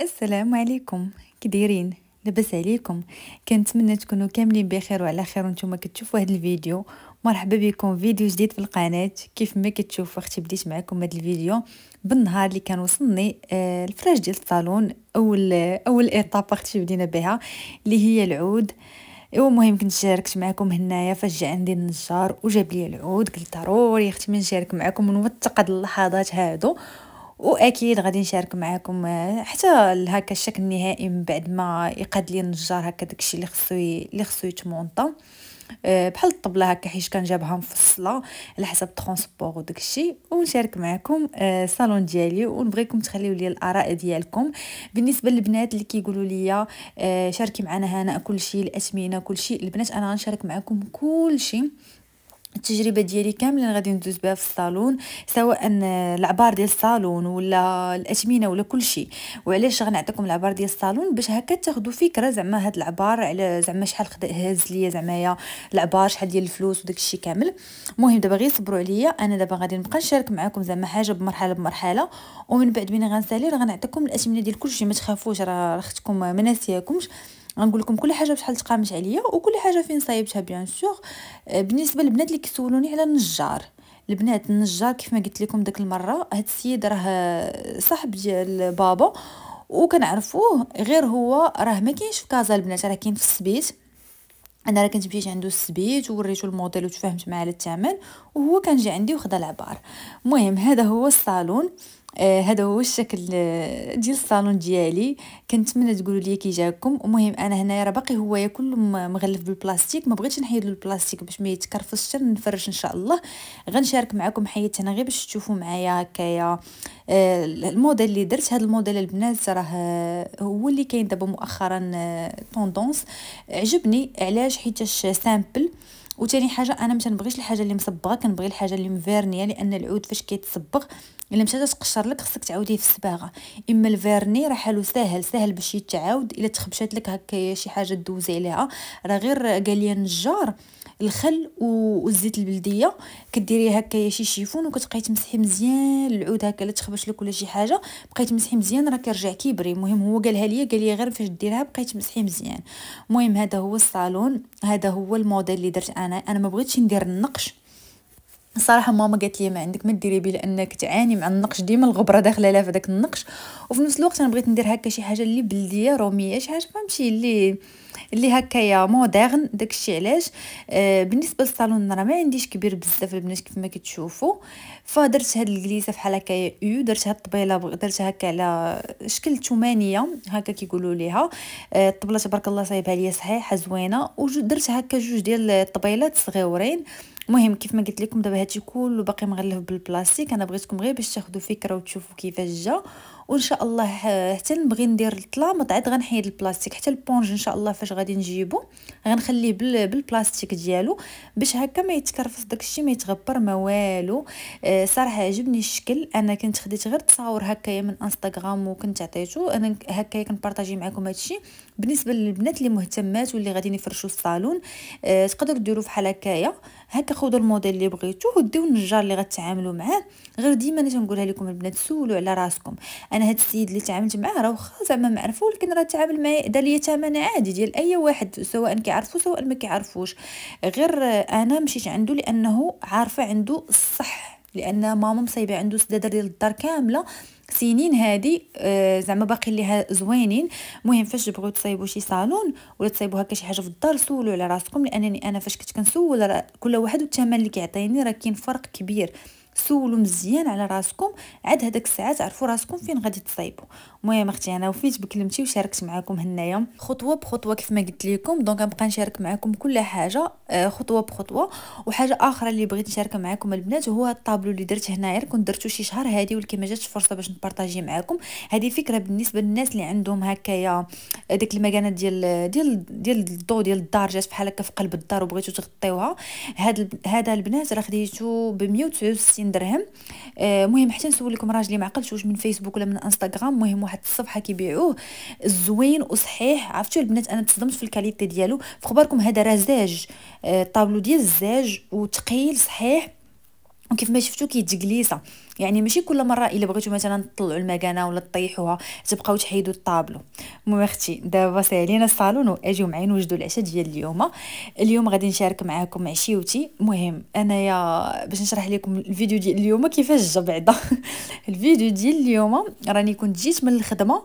السلام عليكم كديرين لاباس عليكم كنتمنى تكونوا كاملين بخير وعلى خير وانتم كتشوفوا هذا الفيديو مرحبا بكم فيديو جديد في القناه كيف ما كتشوفوا اختي بديت معكم هذا الفيديو بالنهار اللي كان وصلني آه، الفراش ديال الصالون اول اول ايطاب اختي بدينا بها اللي هي العود ايوا المهم كنت شاركت معكم هنايا فاش جا عندي النجار وجاب لي العود قلت ضروري اختي ما نشارك معكم ونوثق هاد اللحظات هادو واكيد غادي نشارك معاكم آه، حتى هكا الشكل النهائي من بعد ما يقاد لي النجار هكا داكشي اللي خصو اللي خصو يتمونطا آه، بحال الطبله هكا حيت كان جابها مفصله على حسب ترونسبور وداك ونشارك معكم الصالون آه، ديالي ونبغيكم تخليو لي الاراء ديالكم بالنسبه للبنات اللي كيقولوا لي شاركي معنا هنا كل شيء الاثمنه كل شيء البنات انا غنشارك معكم كل شيء التجربه ديالي كامله غادي ندوز بها في الصالون سواء العبار ديال الصالون ولا الاثمنه ولا كل شيء وعلاش غنعطيكم العبار ديال الصالون باش هكا تاخذوا فكره زعما هاد العبار على زعما شحال هاز ليا زعما العبار شحال ديال الفلوس وداك الشيء كامل المهم دابا غير صبروا عليا انا دابا غادي نبقى نشارك معكم زعما حاجه بمرحله بمرحله ومن بعد ملي غنسالي غنعطيكم الاثمنه ديال كل شيء ما تخافوش راه اختكم ما ناسياكمش غنقول لكم كل حاجه بشحال تقامت عليا وكل حاجه فين صايبتها بيان آه، سور بالنسبه للبنات اللي كيسولوني على النجار البنات النجار كيف ما قلت لكم داك المره هاد السيد راه صاحب ديال بابا وكنعرفوه غير هو راه ما كاينش في كازا البنات راه كاين في السبيت انا راه كنت مشيت عنده السبيت ووريتو الموديل وتفاهمت معاه على الثمن وهو كان جي عندي وخدا العبار المهم هذا هو الصالون آه، هذا هو الشكل آه، ديال الصالون ديالي كنتمنى تقولوا لي كي جاكم المهم انا هنايا راه باقي هو كله مغلف بالبلاستيك ما بغيتش نحيد البلاستيك باش ما يتكرفصش نفرش ان شاء الله غنشارك معكم حيت هنا غير باش تشوفوا معايا هكايا آه، الموديل اللي درت هذا الموديل البنات راه هو اللي كاين دابا مؤخرا طوندونس عجبني علاش حيتاش سامبل وتاني حاجه انا ما كنبغيش الحاجه اللي مصبغه كنبغي الحاجه اللي مفيرنيه لان العود فاش كيتصبغ الا مشات تقشر لك خصك تعاوديه في الصباغه اما الفيرني راه حالو ساهل ساهل باش يتعاود الا تخبشات لك هكا شي حاجه دوزي عليها راه غير قال لي النجار الخل والزيت البلديه كديري هكا شي شيفون وكتبقاي تمسحي مزيان العود هكا لا تخبش لك ولا شي حاجه بقيت تمسحي مزيان راه كيرجع كيبري المهم هو قالها ليا قال لي غير فاش ديرها بقيت تمسحي مزيان المهم هذا هو الصالون هذا هو الموديل اللي درت انا انا ما بغيتش ندير النقش صراحه ماما قالت لي ما عندك ما ديري بيه لانك تعاني مع النقش ديما الغبره داخله لها في داك النقش وفي نفس الوقت انا بغيت ندير هكا شي حاجه اللي بلديه روميه شي حاجه فهمتي اللي اللي هكايا مودرن داكشي علاش آه بالنسبه للصالون راه ما عنديش كبير بزاف البنات كيف ما كتشوفوا فدرت هاد الكليسه بحال هكايا يو درت هاد الطبيله درت هكا على شكل ثمانيه هكا كيقولوا ليها آه الطبله تبارك الله صايبها ليا صحيحه زوينه ودرت هكا جوج ديال الطبيلات صغيورين مهم كيف ما قلت لكم دابا هادشي كله باقي مغلف بالبلاستيك انا بغيتكم غير باش تاخذوا فكره وتشوفوا كيفاش جا وان شاء الله حتى نبغي ندير الطلامط عاد غنحيد البلاستيك حتى البونج ان شاء الله فاش غادي نجيبو غنخليه بالبلاستيك ديالو باش هكا ما يتكرفص داكشي ما يتغبر ما والو آه، صراحه عجبني الشكل انا كنت خديت غير تصاور هكايا من انستغرام وكنت عطيتو انا هكايا كنبارطاجي معكم هادشي بالنسبه للبنات اللي مهتمات واللي غاديين يفرشوا الصالون آه تقدروا ديروا بحال هكايا هكا خذوا الموديل اللي بغيتوه وديو النجار اللي غتعاملوا معاه غير ديما انا تنقولها لكم البنات سولوا على راسكم انا هاد السيد اللي تعاملت معاه راه واخا زعما معرفو ولكن راه تعامل معايا دا ليا ثمن عادي ديال اي واحد سواء كيعرفو سواء ما كيعرفوش غير انا مشيت عنده لانه عارفه عنده الصح لان ماما مصايبه عنده سداده ديال الدار كامله سنين هادي آه زعما باقي ليها زوينين مهم فاش بغيو تصايبوا شي صالون ولا تصايبوا هكا شي حاجه في الدار سولوا على راسكم لانني انا فاش كنت كنسول كل واحد والثمن اللي كيعطيني راه كاين فرق كبير سولوا مزيان على راسكم عاد هذاك الساعه تعرفوا راسكم فين غادي تصايبوا المهم اختي انا وفيت بكلمتي وشاركت معكم هنايا خطوه بخطوه كيف ما قلت لكم دونك غنبقى نشارك معكم كل حاجه آه، خطوه بخطوه وحاجه اخرى اللي بغيت نشارك معكم البنات هو هاد الطابلو اللي درت هنايا كنت درتو شي شهر هادي ولكن ما جاتش فرصه باش نبارطاجي معكم هذه فكره بالنسبه للناس اللي عندهم هكايا آه، داك المكانه ديال ديال ديال الضو ديال الدار جات بحال هكا في قلب الدار وبغيتو تغطيوها هاد هذا البنات راه خديتو ب 169 30 درهم المهم مهم حتى نسول لكم راجلي ما عقلش واش من فيسبوك ولا من انستغرام مهم واحد الصفحه كيبيعوه زوين وصحيح عرفتوا البنات انا تصدمت في الكاليتي ديالو في خباركم هذا راه زاج آه، الطابلو ديال الزاج وتقيل صحيح وكيف ما شفتو كيتجليسه يعني ماشي كل مره الا بغيتو مثلا تطلعوا المكانه ولا تطيحوها تبقاو تحيدوا الطابلو المهم اختي دابا سالينا الصالون واجيو معايا نوجدوا العشاء ديال اليوم اليوم غادي نشارك معاكم عشيوتي مهم انايا باش نشرح لكم الفيديو ديال اليوم كيفاش جا بعدا الفيديو ديال اليوم راني كنت جيت من الخدمه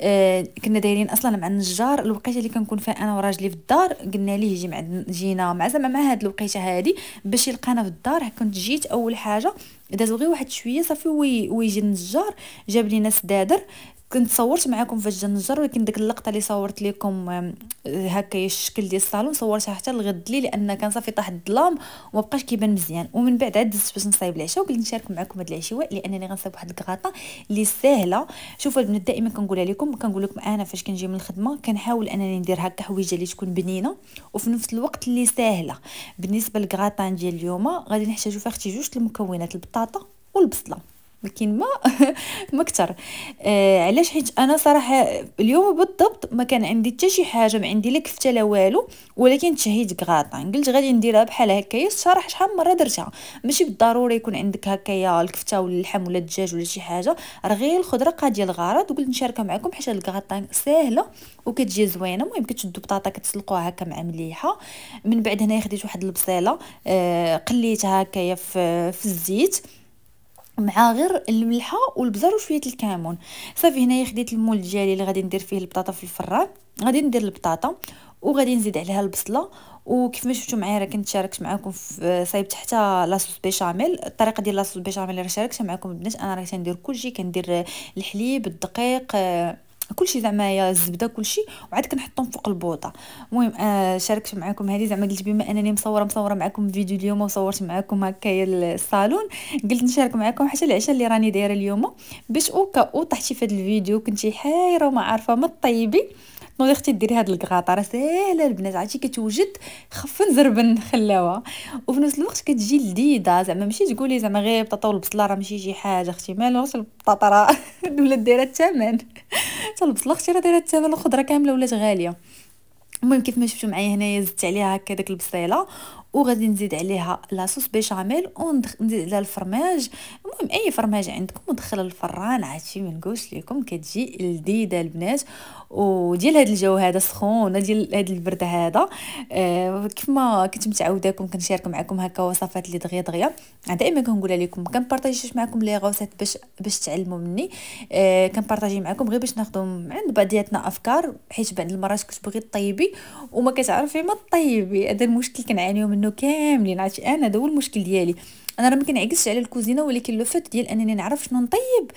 آه، كنا دايرين اصلا مع النجار الوقيته اللي كنكون فيها انا وراجلي في الدار قلنا ليه يجي معنا جينا مع زعما مع هاد الوقيته هادي باش يلقانا في الدار كنت جيت اول حاجه دازو غير واحد شويه صافي ويجي النجار جاب لينا سدادر كنت صورت معاكم فاش جا النجار ولكن ديك اللقطه اللي صورت لكم هكايا الشكل ديال الصالون صورتها حتى لغد لي لان كان صافي طاح الظلام وما بقاش كيبان مزيان ومن بعد عاد دزت باش نصايب العشاء وقلت نشارك معكم هذا العشواء لانني غنصايب واحد الكغاطه اللي ساهله شوفوا البنات دائما كنقولها لكم كنقول لكم انا فاش كنجي من الخدمه كنحاول انني ندير هكا حويجه اللي تكون بنينه وفي نفس الوقت اللي ساهله بالنسبه للكغاطان ديال اليوم غادي نحتاجو فيها اختي جوج المكونات البطاطا والبصله ولكن ما ما كثر آه علاش حيت انا صراحه اليوم بالضبط ما كان عندي حتى شي حاجه ما عندي لا كفته لا والو ولكن تشهيت كغاطان قلت غادي نديرها بحال هكايا صراحه شحال من مره درتها ماشي بالضروري يكون عندك هكايا الكفته ولا اللحم ولا الدجاج ولا شي حاجه راه غير الخضره قاديه الغرض وقلت نشاركها معكم حيت هاد الكغاطان ساهله وكتجي زوينه المهم كتشدوا بطاطا كتسلقوها هكا مع مليحه من بعد هنا خديت واحد البصيله آه قليتها هكايا في, في الزيت مع غير الملحه والبزار وشويه الكمون صافي هنايا خديت المول ديالي اللي غادي ندير فيه البطاطا في الفران غادي ندير البطاطا وغادي نزيد عليها البصله وكيف ما شفتوا معايا راه كنت شاركت معكم في صايبت حتى لاصوص بيشاميل الطريقه ديال لاصوص بيشاميل اللي شاركتها معكم البنات انا راه كندير كلشي كندير الحليب الدقيق كلشي زعما يا الزبده كلشي وعاد كنحطهم فوق البوطه المهم آه شاركت معكم هذه زعما قلت بما انني مصوره مصوره معكم فيديو اليوم وصورت معكم هكايا الصالون قلت نشارك معكم حتى العشاء اللي راني دايره اليوم باش او وطحتي طحتي في هذا الفيديو كنتي حايره وما عارفه ما طيبي نوضي اختي ديري هاد الكغاطه راه ساهله البنات عرفتي كتوجد خفن زربن خلاوه وفي نفس الوقت كتجي لذيذه زعما ماشي تقولي زعما غير بطاطا والبصله راه ماشي شي حاجه اختي مالو غير البطاطا راه ولات دايره الثمن حتى البصله اختي راه دايره الثمن الخضره كامله ولات غاليه المهم كيف ما شفتوا معايا هنايا زدت عليها هكا داك البصيله وغادي نزيد عليها لاصوص بيشاميل وندير عليها الفرماج المهم اي فرماج عندكم ودخل الفران عرفتي من نقولش ليكم كتجي لذيذه البنات وديال هذا الجو هذا سخون ديال هذا البرد هذا آه كيف ما كنت متعوداكم كنشارك معكم هكا وصفات اللي دغيا دغيا دائما كنقول لكم كنبارطاجيش معكم لي غوسات باش باش تعلموا مني آه كنبارطاجي معكم غير باش ناخذوا عند بعضياتنا افكار حيت بعض المرات كتبغي طيبي وما كتعرفي ما طيبي هذا المشكل كنعانيو منه منه كاملين عرفتي انا هذا هو المشكل ديالي انا راه ما كنعكسش على الكوزينه ولكن لو فات ديال انني نعرف شنو نطيب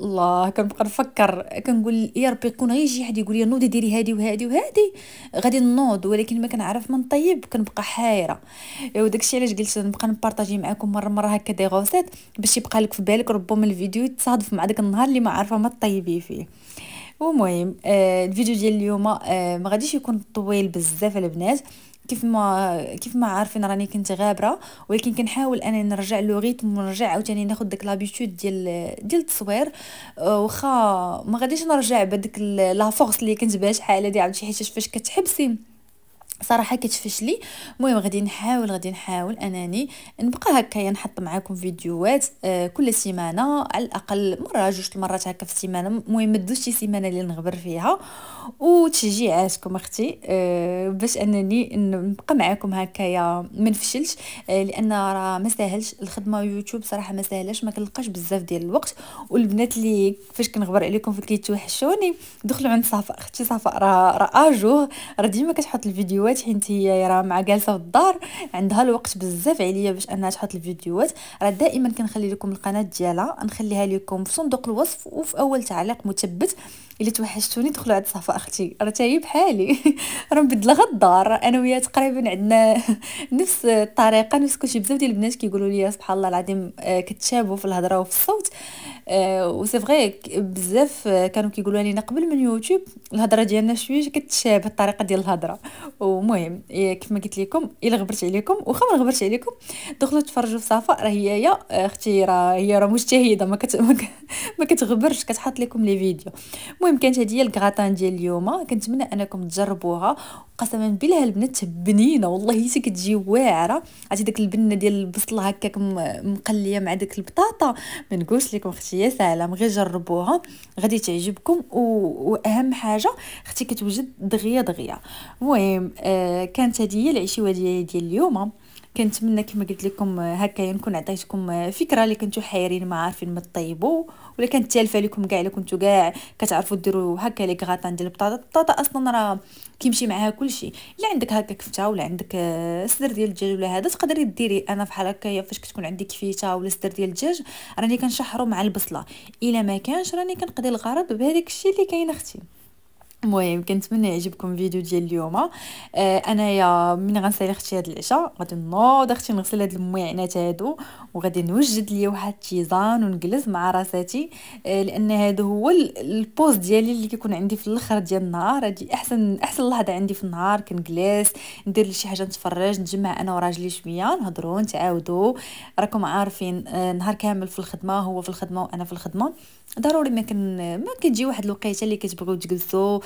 الله كنبقى نفكر كنقول يا ربي يكون غير شي حد يقول لي نوضي ديري هادي وهادي وهادي غادي نوض ولكن ما كنعرف ما نطيب كنبقى حايره وداكشي علاش قلت نبقى نبارطاجي معاكم مره مره هكا دي غوسيت باش يبقى لك في بالك ربما الفيديو يتصادف مع داك النهار اللي ما عارفه ما تطيبي فيه ومهم آه الفيديو ديال اليوم آه ما غاديش يكون طويل بزاف البنات كيف ما كيف ما عارفين راني كنت غابره ولكن كنحاول انني نرجع لو ريتم ونرجع عاوتاني ناخذ داك لابيتود ديال ديال التصوير أه، واخا ما غاديش نرجع بدك لا فورس اللي كنت بها شحال هادي عاوتاني حيت فاش كتحبسي صراحه كتفشلي لي المهم غادي نحاول غادي نحاول انني نبقى هكايا يعني نحط معاكم فيديوهات آه، كل سيمانه على الاقل مره جوج المرات هكا في السيمانه المهم ما تدوش شي سيمانه اللي نغبر فيها وتشجيعاتكم اختي آه، باش انني نبقى معاكم هكايا ما نفشلش آه، لان راه ما ساهلش الخدمه يوتيوب صراحه ما ساهلاش ما كنلقاش بزاف ديال الوقت والبنات اللي فاش كنغبر عليكم فكيتوحشوني دخلوا عند صفاء اختي صفاء راه راه اجور راه ديما كتحط الفيديوهات الفيديوهات حيت هي راه مع جالسه في الدار عندها الوقت بزاف عليا باش انها تحط الفيديوهات راه دائما كنخلي لكم القناه ديالها نخليها لكم في صندوق الوصف وفي اول تعليق مثبت الا توحشتوني دخلوا عند صفاء اختي راه تاهي بحالي راه مبدله غير الدار انا وياها تقريبا عندنا نفس الطريقه نفس كلشي بزاف ديال البنات كيقولوا لي سبحان الله العظيم آه، كتشابهوا في الهضره وفي الصوت سي euh, فري بزاف euh, كانوا كيقولوا علينا قبل من يوتيوب الهضره ديالنا شويه كتشابه الطريقه ديال الهضره ومهم إيه، ما قلت لكم الا غبرت عليكم واخا ما غبرت عليكم دخلوا تفرجوا في صفاء راه هي يا آه، اختي راه هي راه مجتهده ما كت ما كتغبرش كتحط لكم لي فيديو المهم كانت هذه هي الكغاتان ديال اليوم آه، كنتمنى انكم تجربوها قسما بالله البنات بنينه والله هي كتجي واعره عرفتي داك البنه ديال البصله هكاك مقليه مع داك البطاطا ما نقولش لكم اختي هادشي يا سلام غير جربوها غادي تعجبكم و... واهم حاجه اختي كتوجد دغيا دغيا المهم آه كانت هذه هي العشيوه ديالي ديال اليوم كنتمنى كما قلت لكم آه، هكايا نكون عطيتكم آه، فكره اللي كنتو حيرين ما عارفين ما تطيبوا ولا كانت تالفه لكم كاع الا كنتو كاع كتعرفوا ديروا هكا لي غراتان ديال البطاطا البطاطا اصلا راه كيمشي معاها كلشي الا عندك هكا كفته ولا عندك آه، صدر ديال الدجاج ولا هذا تقدري ديري انا بحال هكايا فاش كتكون عندي كفته ولا صدر ديال الدجاج راني كنشحرو مع البصله الا ما كانش راني كنقضي الغرض بهذاك الشيء اللي كاين اختي المهم كنتمنى يعجبكم الفيديو ديال اليوم آه انايا من غنسالي اختي هاد العشاء غادي نوض اختي نغسل هاد الميعنات هادو وغادي نوجد ليا واحد التيزان ونجلس مع راساتي آه لان هادو هو البوز ديالي اللي كيكون عندي في الاخر ديال النهار هادي احسن احسن لحظه عندي في النهار كنجلس ندير شي حاجه نتفرج نجمع انا وراجلي شويه نهضروا نتعاودوا راكم عارفين آه نهار كامل في الخدمه هو في الخدمه وانا في الخدمه ضروري ما كان ما كتجي واحد الوقيته اللي كتبغيو تجلسوا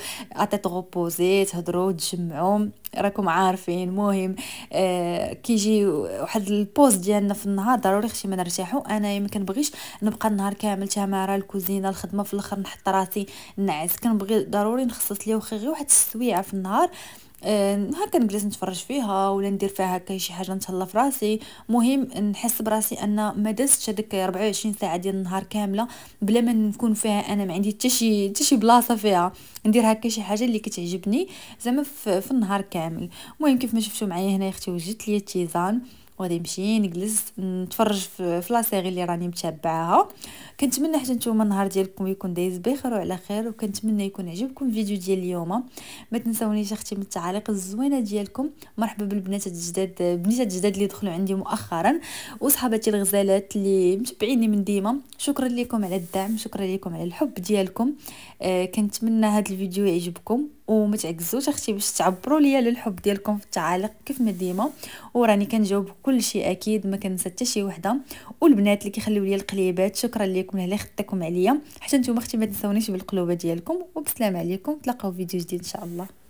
غوبوزي تهضروا تجمعوا راكم عارفين مهم آه كيجي واحد البوز ديالنا في النهار ضروري خشي ما نرتاحو انايا ما كنبغيش نبقى النهار كامل تماره الكوزينه الخدمه في الاخر نحط راسي نعس كنبغي ضروري نخصص ليا واخا غير واحد السويعه في النهار هكا آه، نجلس نتفرج فيها ولا ندير فيها هكا شي حاجه نتهلا في راسي مهم نحس براسي ان ما دازتش هذيك 24 ساعه ديال النهار كامله بلا ما نكون فيها انا ما عندي حتى شي شي بلاصه فيها ندير هكا شي حاجه اللي كتعجبني زعما في النهار كامل المهم كيف ما شفتوا معايا هنا اختي وجدت لي التيزان وغادي نمشي نجلس نتفرج في لا سيري اللي راني متابعاها كنتمنى حتى نتوما النهار ديالكم يكون دايز بخير وعلى خير وكنتمنى يكون عجبكم الفيديو ديال اليوم ما تنساونيش اختي من التعاليق الزوينه ديالكم مرحبا بالبنات الجداد بنات الجداد اللي دخلوا عندي مؤخرا وصحاباتي الغزالات اللي متبعيني من ديما شكرا لكم على الدعم شكرا لكم على الحب ديالكم آه كنتمنى هذا الفيديو يعجبكم وما تعجزوش اختي باش تعبروا ليا للحب ديالكم في التعاليق كيف ما ديما وراني كنجاوب كل شيء اكيد ما كنسى حتى شي وحده والبنات اللي كيخليو ليا القليبات شكرا لكم على خدتكم عليا حتى نتوما اختي ما تنساونيش بالقلوبه ديالكم وبسلام عليكم تلاقاو فيديو جديد ان شاء الله